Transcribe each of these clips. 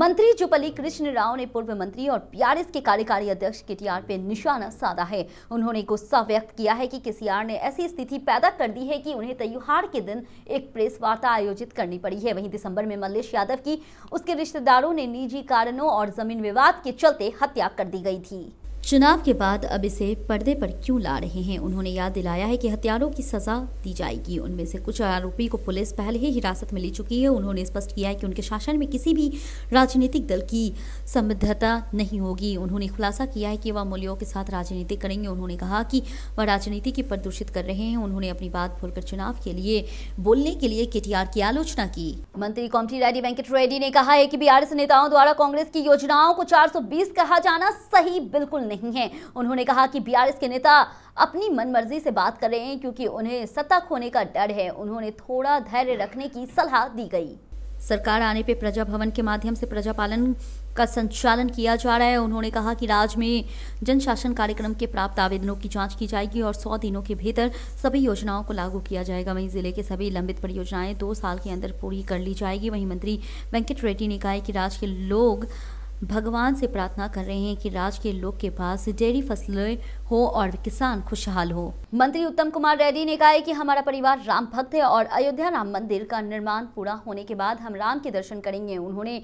मंत्री जुपली कृष्ण राव ने पूर्व मंत्री और पीआरएस के कार्यकारी अध्यक्ष के आर पे निशाना साधा है उन्होंने गुस्सा व्यक्त किया है कि केसीआर ने ऐसी स्थिति पैदा कर दी है कि उन्हें त्यौहार के दिन एक प्रेस वार्ता आयोजित करनी पड़ी है वहीं दिसंबर में मल्लेश यादव की उसके रिश्तेदारों ने निजी कारणों और जमीन विवाद के चलते हत्या कर दी गई थी चुनाव के बाद अब इसे पर्दे पर क्यों ला रहे हैं उन्होंने याद दिलाया है कि हथियारों की सज़ा दी जाएगी उनमें से कुछ आरोपी को पुलिस पहले ही हिरासत में ले चुकी है उन्होंने स्पष्ट किया है कि उनके शासन में किसी भी राजनीतिक दल की संबद्धता नहीं होगी उन्होंने खुलासा किया है कि वह मूल्यों के साथ राजनीति करेंगे उन्होंने कहा कि वह राजनीति की प्रदूषित कर रहे हैं उन्होंने अपनी बात भूलकर चुनाव के लिए बोलने के लिए के की आलोचना की मंत्री कौमटी रेड्डी वेंकट रेड्डी ने कहा है कि बी नेताओं द्वारा कांग्रेस की योजनाओं को चार कहा जाना सही बिल्कुल नहीं है उन्होंने कहा कि बीआरएस के नेता अपनी मनमर्जी से बात कर रहे हैं क्योंकि उन्हें सत्ता खोने का डर है उन्होंने थोड़ा धैर्य रखने की सलाह दी गई सरकार आने पर प्रजा भवन के माध्यम से प्रजा पालन का संचालन किया जा रहा है उन्होंने कहा कि राज्य में जन शासन कार्यक्रम के प्राप्त आवेदनों की जांच की जाएगी और 100 दिनों के भीतर सभी योजनाओं को लागू किया जाएगा वहीं जिले के सभी लंबित परियोजनाएं दो साल के अंदर पूरी कर ली जाएगी वहीं मंत्री वेंकट रेड्डी ने कहा कि राज्य के लोग भगवान से प्रार्थना कर रहे हैं कि राज्य के लोग के पास डेयरी फसलें हो और किसान खुशहाल हो मंत्री उत्तम कुमार रेड्डी ने कहा है कि हमारा परिवार राम भक्त है और अयोध्या राम मंदिर का निर्माण पूरा होने के बाद हम राम के दर्शन करेंगे उन्होंने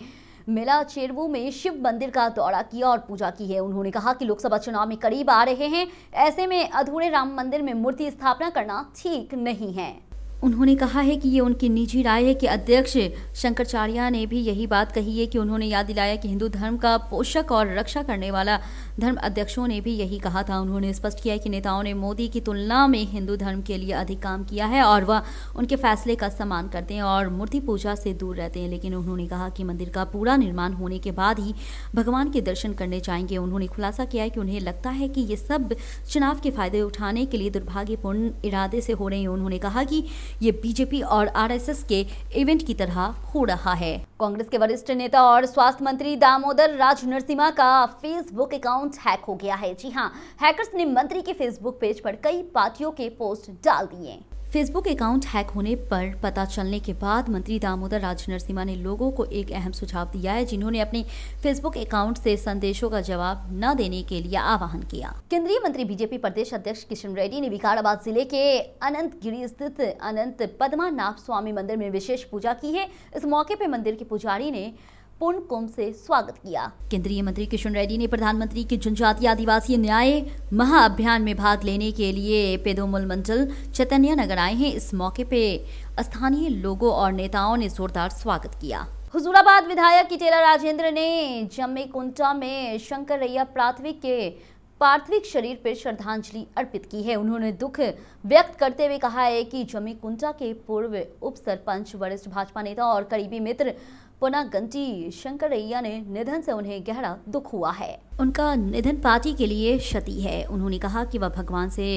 मेला चेरवू में शिव मंदिर का दौरा किया और पूजा की है उन्होंने कहा कि लोकसभा चुनाव में करीब आ रहे हैं ऐसे में अधूरे राम मंदिर में मूर्ति स्थापना करना ठीक नहीं है उन्होंने कहा है कि ये उनकी निजी राय है कि अध्यक्ष शंकराचार्य ने भी यही बात कही है कि उन्होंने याद दिलाया कि हिंदू धर्म का पोषक और रक्षा करने वाला धर्म अध्यक्षों ने भी यही कहा था उन्होंने स्पष्ट किया कि नेताओं ने मोदी की तुलना में हिंदू धर्म के लिए अधिक काम किया है और वह उनके फैसले का सम्मान करते हैं और मूर्ति पूजा से दूर रहते हैं लेकिन उन्होंने कहा कि मंदिर का पूरा निर्माण होने के बाद ही भगवान के दर्शन करने जाएंगे उन्होंने खुलासा किया है कि उन्हें लगता है कि ये सब चुनाव के फायदे उठाने के लिए दुर्भाग्यपूर्ण इरादे से हो रहे हैं उन्होंने कहा कि ये बीजेपी और आरएसएस के इवेंट की तरह हो रहा है कांग्रेस के वरिष्ठ नेता और स्वास्थ्य मंत्री दामोदर राज नरसिम्हा का फेसबुक अकाउंट हैक हो गया है जी हाँ हैकर्स ने मंत्री के फेसबुक पेज पर कई पार्टियों के पोस्ट डाल दिए फेसबुक अकाउंट हैक होने पर पता चलने के बाद मंत्री दामोदर राज नरसिम्हा ने लोगों को एक अहम सुझाव दिया है जिन्होंने अपने फेसबुक अकाउंट से संदेशों का जवाब न देने के लिए आह्वान किया केंद्रीय मंत्री बीजेपी प्रदेश अध्यक्ष किशन रेड्डी ने विकाराबाद जिले के अनंत गिरी स्थित अनंत पद्मानाभ स्वामी मंदिर में विशेष पूजा की है इस मौके पर मंदिर के पुजारी ने पूर्ण कुंभ से स्वागत किया केंद्रीय मंत्री किशन रेड्डी ने प्रधानमंत्री के जनजातीय आदिवासी न्याय महाअभियान में भाग लेने के लिए पेदोमल मंडल चैतन्य नगर आए हैं इस मौके पे स्थानीय लोगों और नेताओं ने जोरदार स्वागत किया हुजूराबाद विधायक किटेला राजेंद्र ने जम्मे कुंटा में शंकर रैया प्राथमिक के पार्थिव शरीर पर श्रद्धांजलि अर्पित की है उन्होंने दुख व्यक्त करते हुए कहा है कि जमी कुंटा के पूर्व उप सरपंच वरिष्ठ भाजपा नेता और करीबी मित्र शंकर शंकरैया ने निधन से उन्हें गहरा दुख हुआ है उनका निधन पार्टी के लिए क्षति है उन्होंने कहा कि वह भगवान से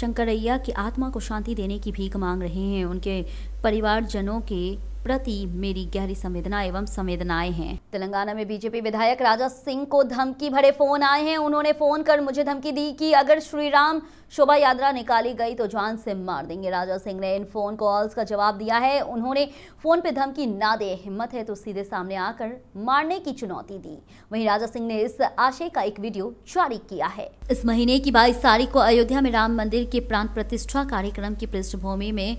शंकरैया की आत्मा को शांति देने की भीख मांग रहे हैं उनके परिवारजनों के प्रति मेरी गहरी संवेदना एवं संवेदनाएं हैं तेलंगाना में बीजेपी विधायक राजा सिंह को धमकी भरे फोन आए हैं उन्होंने फोन कर मुझे धमकी दी कि अगर श्री राम शोभा यात्रा निकाली गई तो जान से मार देंगे राजा सिंह ने इन फोन कॉल्स का जवाब दिया है उन्होंने फोन पे धमकी ना दे हिम्मत है तो सीधे सामने आकर मारने की चुनौती दी वहीं राजा सिंह ने इस आशय का एक वीडियो जारी किया है इस महीने की बाईस तारीख को अयोध्या में राम मंदिर के प्राण प्रतिष्ठा कार्यक्रम की पृष्ठभूमि में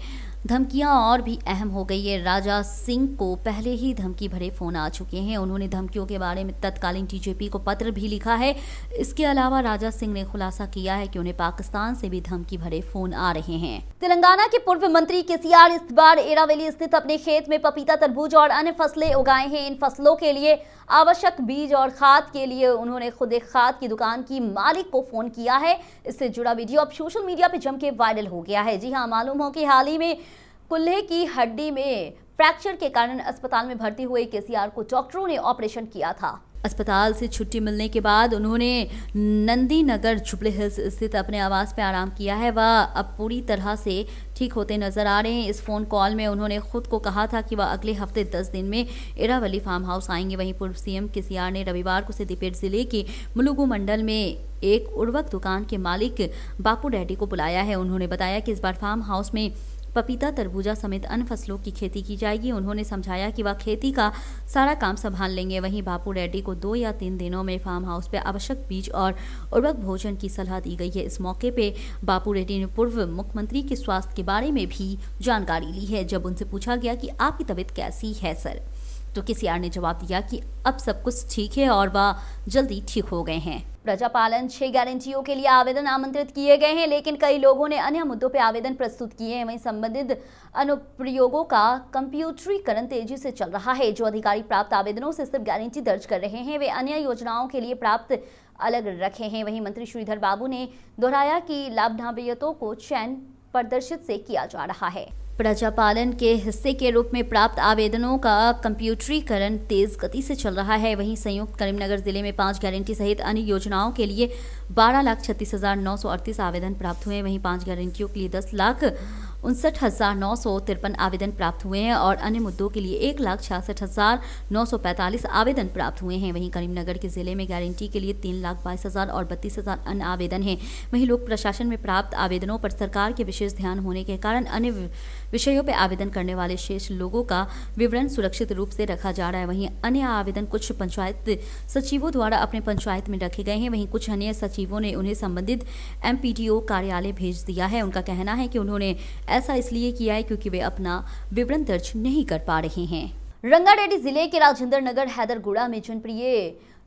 धमकियां और भी अहम हो गई है राजा सिंह को पहले ही धमकी भरे फोन आ चुके हैं उन्होंने धमकियों के बारे में तत्कालीन टीजेपी को पत्र भी लिखा है इसके अलावा राजा सिंह ने खुलासा किया है कि उन्हें पाकिस्तान से भी धमकी भरे फोन आ रहे हैं तेलंगाना के पूर्व मंत्री के इस बार एरावेली स्थित अपने खेत में पपीता तरबूज और अन्य फसलें उगाए हैं इन फसलों के लिए आवश्यक बीज और खाद के लिए उन्होंने खुद एक खाद की दुकान की मालिक को फोन किया है इससे जुड़ा वीडियो अब सोशल मीडिया पर जम के वायरल हो गया है जी हाँ मालूम हो कि हाल ही में कुल्हे की हड्डी में फ्रैक्चर के कारण अस्पताल में भर्ती हुए केसीआर को डॉक्टरों ने ऑपरेशन किया था अस्पताल से छुट्टी मिलने के बाद उन्होंने नंदी नगर हिल्स स्थित अपने आवास पर आराम किया है वह अब पूरी तरह से ठीक होते नजर आ रहे हैं इस फ़ोन कॉल में उन्होंने खुद को कहा था कि वह अगले हफ्ते दस दिन में एरावली फार्म हाउस आएंगे वहीं पूर्व सीएम केसीआर ने रविवार को सिद्धिपेट जिले के मुलुगु मंडल में एक उर्वक दुकान के मालिक बापू डैडी को बुलाया है उन्होंने बताया कि इस बार फार्म हाउस में पपीता तरबूजा समेत अन्य फसलों की खेती की जाएगी उन्होंने समझाया कि वह खेती का सारा काम संभाल लेंगे वहीं बापू रेड्डी को दो या तीन दिनों में फार्म हाउस पर आवश्यक बीज और उर्वरक भोजन की सलाह दी गई है इस मौके पर बापू रेड्डी ने पूर्व मुख्यमंत्री के स्वास्थ्य के बारे में भी जानकारी ली है जब उनसे पूछा गया कि आपकी तबीयत कैसी है सर तो आर ने जवाब दिया कि अब सब कुछ ठीक है और वह जल्दी ठीक हो गए हैं प्रजापालन छह गारंटियों के लिए आवेदन आमंत्रित किए गए हैं लेकिन कई लोगों ने अन्य मुद्दों पर आवेदन प्रस्तुत किए हैं वहीं संबंधित अनुप्रयोगों का कंप्यूटरीकरण तेजी से चल रहा है जो अधिकारी प्राप्त आवेदनों से सिर्फ गारंटी दर्ज कर रहे हैं वे अन्य योजनाओं के लिए प्राप्त अलग रखे हैं वहीं मंत्री श्रीधर बाबू ने दोहराया कि लाभान्वितों को चयन प्रदर्शित से किया जा रहा है प्रजापालन के हिस्से के रूप में प्राप्त आवेदनों का कंप्यूटरीकरण तेज गति से चल रहा है वहीं संयुक्त करीमनगर जिले में पांच गारंटी सहित अन्य योजनाओं के लिए बारह लाख छत्तीस हजार नौ सौ अड़तीस आवेदन प्राप्त हुए वहीं पांच गारंटियों के लिए दस लाख उनसठ हज़ार नौ सौ तिरपन आवेदन प्राप्त हुए हैं और अन्य मुद्दों के लिए एक लाख छियासठ हज़ार नौ सौ पैंतालीस आवेदन प्राप्त हुए हैं वहीं करीमनगर के ज़िले में गारंटी के लिए तीन लाख बाईस हज़ार और बत्तीस हज़ार अन्य आवेदन हैं वहीं लोक प्रशासन में प्राप्त आवेदनों पर सरकार के विशेष ध्यान होने के कारण अन्य विषयों पर आवेदन करने वाले शेष लोगों का विवरण सुरक्षित रूप से रखा जा रहा है वहीं अन्य आवेदन कुछ पंचायत सचिवों द्वारा अपने पंचायत में रखे गए हैं वहीं कुछ अन्य सचिवों ने उन्हें संबंधित एम कार्यालय भेज दिया है उनका कहना है कि उन्होंने ऐसा इसलिए किया है क्योंकि वे अपना विवरण दर्ज नहीं कर पा रहे हैं रंगारेड्डी जिले के राजेंद्र नगर हैदरगुड़ा में जनप्रिय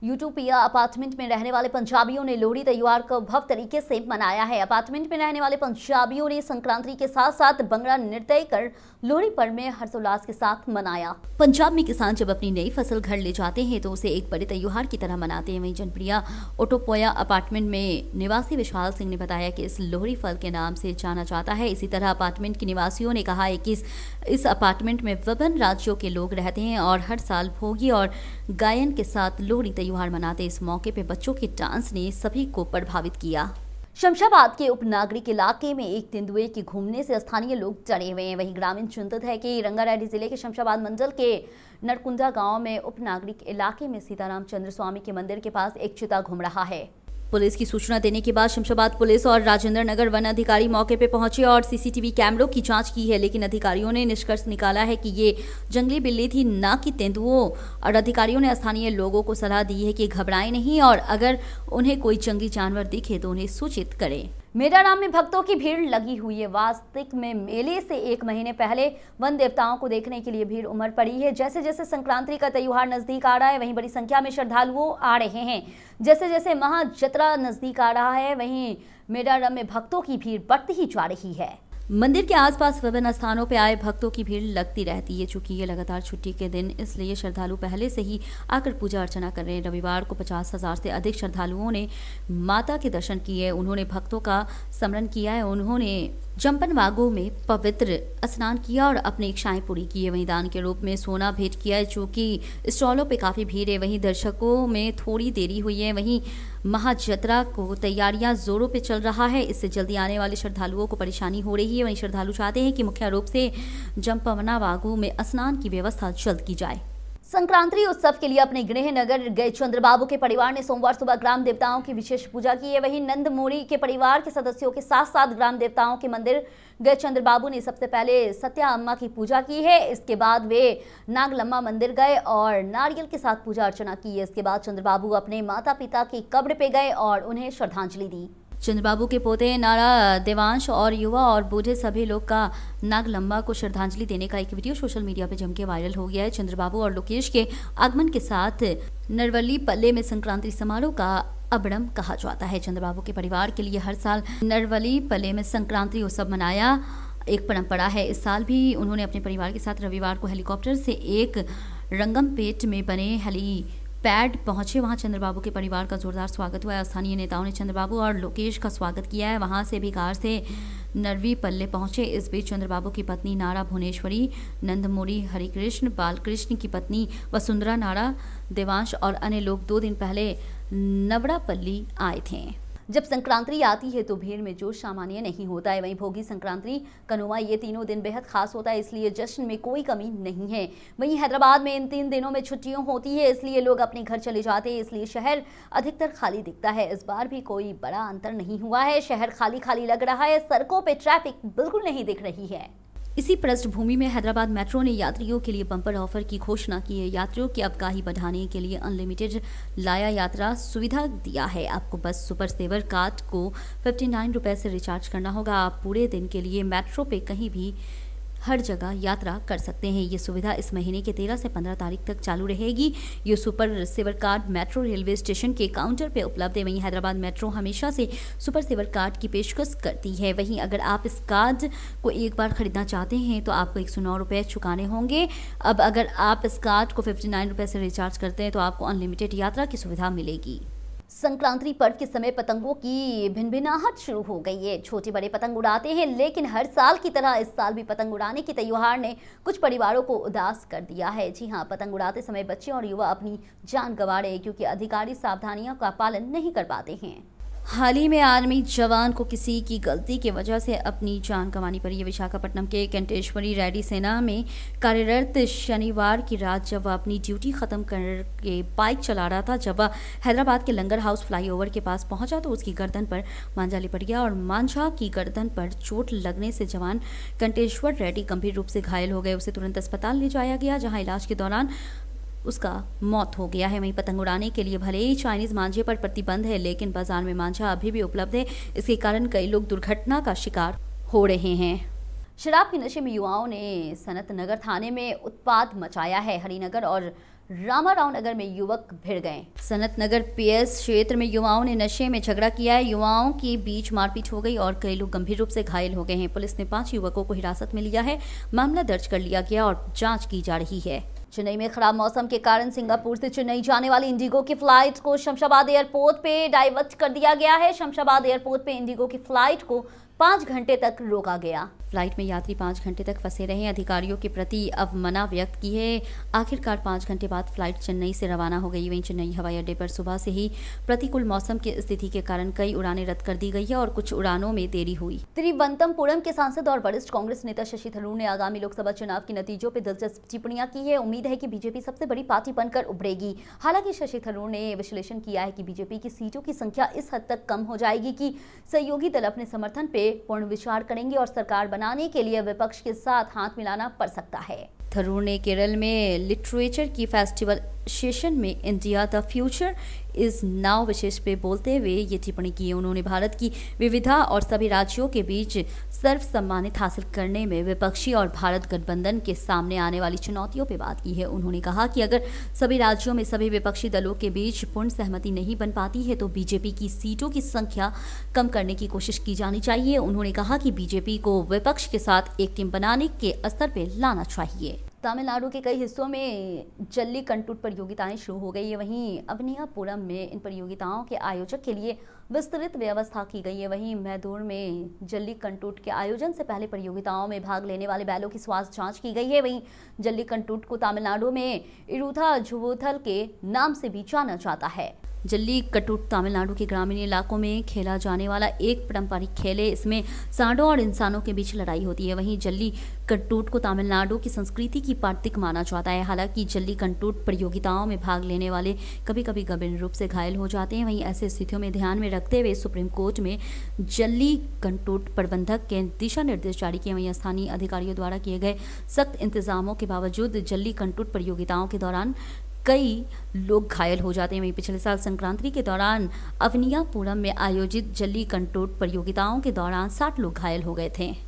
यूटोपिया अपार्टमेंट में रहने वाले पंजाबियों ने लोहड़ी त्यौहार को भव्य तरीके से मनाया है अपार्टमेंट में रहने वाले पंजाबियों ने संक्रांति के साथ साथ बंगड़ा निर्दय कर लोहड़ी पर्व में हर्षोल्लास के साथ मनाया पंजाब में किसान जब अपनी नई फसल घर ले जाते हैं तो उसे एक बड़े त्यौहार की तरह मनाते हैं वही जनप्रिया ओटोपोया अपार्टमेंट में निवासी विशाल सिंह ने बताया की इस लोहड़ी फल के नाम से जाना जाता है इसी तरह अपार्टमेंट के निवासियों ने कहा है की इस, इस अपार्टमेंट में विभिन्न राज्यों के लोग रहते हैं और हर साल भोगी और गायन के साथ लोहड़ी त्यौहार मनाते इस मौके पर बच्चों के डांस ने सभी को प्रभावित किया शमशाबाद के उपनागरिक इलाके में एक तेंदुए के घूमने से स्थानीय लोग चढ़े हुए हैं वहीं ग्रामीण चिंतित है कि रंगारेड्डी जिले के शमशाबाद मंडल के नरकुंजा गांव में उपनागरिक इलाके में सीताराम चंद्र स्वामी के मंदिर के पास एक चिता घूम रहा है पुलिस की सूचना देने के बाद शमशाबाद पुलिस और राजेंद्र नगर वन अधिकारी मौके पर पहुंचे और सीसीटीवी कैमरों की जांच की है लेकिन अधिकारियों ने निष्कर्ष निकाला है कि ये जंगली बिल्ली थी न कि तेंदुओं और अधिकारियों ने स्थानीय लोगों को सलाह दी है कि घबराएं नहीं और अगर उन्हें कोई जंगली जानवर दिखे तो उन्हें सूचित करें मेडाराम में भक्तों की भीड़ लगी हुई है वास्तविक में मेले से एक महीने पहले वन देवताओं को देखने के लिए भीड़ उमड़ पड़ी है जैसे जैसे संक्रांति का त्यौहार नजदीक आ रहा है वहीं बड़ी संख्या में श्रद्धालुओं आ रहे हैं जैसे जैसे महाजत्रा नजदीक आ रहा है वहीं मेडाराम में भक्तों की भीड़ बढ़ती ही जा रही है मंदिर के आसपास विभिन्न स्थानों पर आए भक्तों की भीड़ लगती रहती है चूंकि ये लगातार छुट्टी के दिन इसलिए श्रद्धालु पहले से ही आकर पूजा अर्चना कर रहे हैं रविवार को पचास हजार से अधिक श्रद्धालुओं ने माता के दर्शन किए उन्होंने भक्तों का स्मरण किया है उन्होंने जंपन बागों में पवित्र स्नान किया और अपनी इच्छाएं पूरी की है वहीं दान के रूप में सोना भेंट किया है चूंकि स्टॉलों पर काफ़ी भीड़ है वहीं दर्शकों में थोड़ी देरी हुई है वहीं महाजतरा को तैयारियां जोरों पर चल रहा है इससे जल्दी आने वाले श्रद्धालुओं को परेशानी हो रही है वहीं श्रद्धालु चाहते हैं कि मुख्य रूप से जम्पवना बागू में स्नान की व्यवस्था जल्द की जाए संक्रांति उत्सव के लिए अपने गृह नगर गए चंद्रबाबू के परिवार ने सोमवार सुबह ग्राम देवताओं की विशेष पूजा की है वहीं नंद मोरी के परिवार के सदस्यों के साथ साथ ग्राम देवताओं के मंदिर गए चंद्रबाबू ने सबसे पहले सत्या अम्मा की पूजा की है इसके बाद वे नागलम्मा मंदिर गए और नारियल के साथ पूजा अर्चना की है इसके बाद चंद्रबाबू अपने माता पिता की कब्र पे गए और उन्हें श्रद्धांजलि दी चंद्रबाबू के पोते नारा देवांश और युवा और बूढ़े सभी लोग का नाग लंबा को श्रद्धांजलि देने का एक वीडियो सोशल मीडिया पर जमकर वायरल हो गया है चंद्रबाबू और लोकेश के आगमन के साथ नरवली पल्ले में संक्रांति समारोह का अबड़म कहा जाता है चंद्रबाबू के परिवार के लिए हर साल नरवली पल्ले में संक्रांति उत्सव मनाया एक परंपरा है इस साल भी उन्होंने अपने परिवार के साथ रविवार को हेलीकॉप्टर से एक रंगम पेट में बने हेली पैड पहुंचे वहां चंद्रबाबू के परिवार का जोरदार स्वागत हुआ स्थानीय नेताओं ने चंद्रबाबू और लोकेश का स्वागत किया है वहां से भी कार से नरवी पल्ले पहुंचे इस बीच चंद्रबाबू की पत्नी नारा भुवनेश्वरी नंदमोरी हरिकृष्ण बालकृष्ण की पत्नी वसुंधरा नारा देवांश और अन्य लोग दो दिन पहले नवड़ापल्ली आए थे जब संक्रांति आती है तो भीड़ में जोश सामान्य नहीं होता है वहीं भोगी संक्रांति कनुमा ये तीनों दिन बेहद खास होता है इसलिए जश्न में कोई कमी नहीं है वहीं हैदराबाद में इन तीन दिनों में छुट्टियों होती है इसलिए लोग अपने घर चले जाते हैं इसलिए शहर अधिकतर खाली दिखता है इस बार भी कोई बड़ा अंतर नहीं हुआ है शहर खाली खाली लग रहा है सड़कों पर ट्रैफिक बिल्कुल नहीं दिख रही है इसी पृष्ठभूमि में हैदराबाद मेट्रो ने यात्रियों के लिए बम्पर ऑफर की घोषणा की है यात्रियों की अबगाही बढ़ाने के लिए अनलिमिटेड लाया यात्रा सुविधा दिया है आपको बस सुपर सेवर कार्ड को फिफ्टी नाइन रुपये से रिचार्ज करना होगा आप पूरे दिन के लिए मेट्रो पे कहीं भी हर जगह यात्रा कर सकते हैं ये सुविधा इस महीने के तेरह से पंद्रह तारीख तक चालू रहेगी ये super saver card metro railway station के काउंटर पर उपलब्ध है वहीं हैदराबाद मेट्रो हमेशा से सुपर सेवर कार्ड की पेशकश करती है वहीं अगर आप इस कार्ड को एक बार खरीदना चाहते हैं तो आपको एक सौ नौ रुपये चुकाने होंगे अब अगर आप इस कार्ड को फिफ्टी नाइन रुपये से रिचार्ज करते हैं तो आपको अनलिमिटेड यात्रा की सुविधा मिलेगी संक्रांति पर्व के समय पतंगों की भिनभिनाहट शुरू हो गई है छोटे बड़े पतंग उड़ाते हैं लेकिन हर साल की तरह इस साल भी पतंग उड़ाने के त्यौहार ने कुछ परिवारों को उदास कर दिया है जी हाँ पतंग उड़ाते समय बच्चे और युवा अपनी जान गंवा रहे क्योंकि अधिकारी सावधानियों का पालन नहीं कर पाते हैं हाल ही में आर्मी जवान को किसी की गलती की वजह से अपनी जान गंवानी पड़ी है विशाखापट्टनम के कंटेश्वरी रेडी सेना में कार्यरत शनिवार की रात जब वह अपनी ड्यूटी ख़त्म करके बाइक चला रहा था जब वह हैदराबाद के लंगर हाउस फ्लाईओवर के पास पहुंचा तो उसकी गर्दन पर मांझा लिपट गया और मांझा की गर्दन पर चोट लगने से जवान कंटेश्वर रेड्डी गंभीर रूप से घायल हो गए उसे तुरंत अस्पताल ले जाया गया जहाँ इलाज के दौरान उसका मौत हो गया है वहीं पतंग उड़ाने के लिए भले ही चाइनीज मांझे पर प्रतिबंध है लेकिन बाजार में मांझा अभी भी उपलब्ध है इसके कारण कई लोग दुर्घटना का शिकार हो रहे हैं शराब के नशे में युवाओं ने सनत नगर थाने में उत्पाद मचाया है हरिनगर और रामाराव नगर में युवक भिड़ गए सनत नगर पीएस क्षेत्र में युवाओं ने नशे में झगड़ा किया है युवाओं के बीच मारपीट हो गई और कई लोग गंभीर रूप से घायल हो गए हैं पुलिस ने पांच युवकों को हिरासत में लिया है मामला दर्ज कर लिया गया और जांच की जा रही है चेन्नई में खराब मौसम के कारण सिंगापुर से चेन्नई जाने वाली इंडिगो की फ्लाइट को शमशाबाद एयरपोर्ट पे डाइवर्ट कर दिया गया है शमशाबाद एयरपोर्ट पे इंडिगो की फ्लाइट को पाँच घंटे तक रोका गया फ्लाइट में यात्री पाँच घंटे तक फंसे रहे अधिकारियों के प्रति अवमना व्यक्त की है आखिरकार पाँच घंटे बाद फ्लाइट चेन्नई से रवाना हो गई वहीं चेन्नई हवाई अड्डे पर सुबह से ही प्रतिकूल मौसम की स्थिति के कारण कई उड़ानें रद्द कर दी गई है और कुछ उड़ानों में देरी हुई त्रिवंतमपुरम के सांसद और वरिष्ठ कांग्रेस नेता शशि थरूर ने आगामी लोकसभा चुनाव के नतीजों पर दिलचस्प टिप्पणियां की है उम्मीद है की बीजेपी सबसे बड़ी पार्टी बनकर उभरेगी हालांकि शशि थरूर ने विश्लेषण किया है की बीजेपी की सीटों की संख्या इस हद तक कम हो जाएगी की सहयोगी दल अपने समर्थन पे पूर्ण विचार करेंगे और सरकार बनाने के लिए विपक्ष के साथ हाथ मिलाना पड़ सकता है थरूर ने केरल में लिटरेचर की फेस्टिवल सेशन में India the future is now विशेष पे बोलते हुए ये टिप्पणी की उन्होंने भारत की विविधा और सभी राज्यों के बीच सर्व सम्मानित हासिल करने में विपक्षी और भारत गठबंधन के सामने आने वाली चुनौतियों पर बात की है उन्होंने कहा कि अगर सभी राज्यों में सभी विपक्षी दलों के बीच पूर्ण सहमति नहीं बन पाती है तो बीजेपी की सीटों की संख्या कम करने की कोशिश की जानी चाहिए उन्होंने कहा कि बीजेपी को विपक्ष के साथ एक टीम बनाने के स्तर पर लाना चाहिए तमिलनाडु के कई हिस्सों में जल्ली कंटूट प्रतियोगिताएं शुरू हो गई है वहीं अवनियापुरम में इन प्रतियोगिताओं के आयोजक के लिए विस्तृत व्यवस्था की गई है वहीं मैदूर में जल्ली कंटूट के आयोजन से पहले प्रतियोगिताओं में भाग लेने वाले बैलों की स्वास्थ्य जांच की गई है वहीं जल्ली कंटूट को तमिलनाडु में इरूथा झुवोथल के नाम से भी जाना जाता है जल्लीकट्टू तमिलनाडु के ग्रामीण इलाकों में खेला जाने वाला एक पारंपरिक खेल है इसमें सांडों और इंसानों के बीच लड़ाई होती है वहीं जल्ली कट्टूट को तमिलनाडु की संस्कृति की पार्थिक माना जाता है हालांकि जल्ली कंटूट प्रतियोगिताओं में भाग लेने वाले कभी कभी गंभीर रूप से घायल हो जाते हैं वहीं ऐसे स्थितियों में ध्यान में रखते हुए सुप्रीम कोर्ट में जल्ली कंटूट प्रबंधक के दिशा निर्देश जारी किए वहीं स्थानीय अधिकारियों द्वारा किए गए सख्त इंतजामों के बावजूद जल्ली कंटूट प्रतियोगिताओं के दौरान कई लोग घायल हो जाते हैं वहीं पिछले साल संक्रांति के दौरान अवनियापुरम में आयोजित जली कंट्रोल प्रतियोगिताओं के दौरान साठ लोग घायल हो गए थे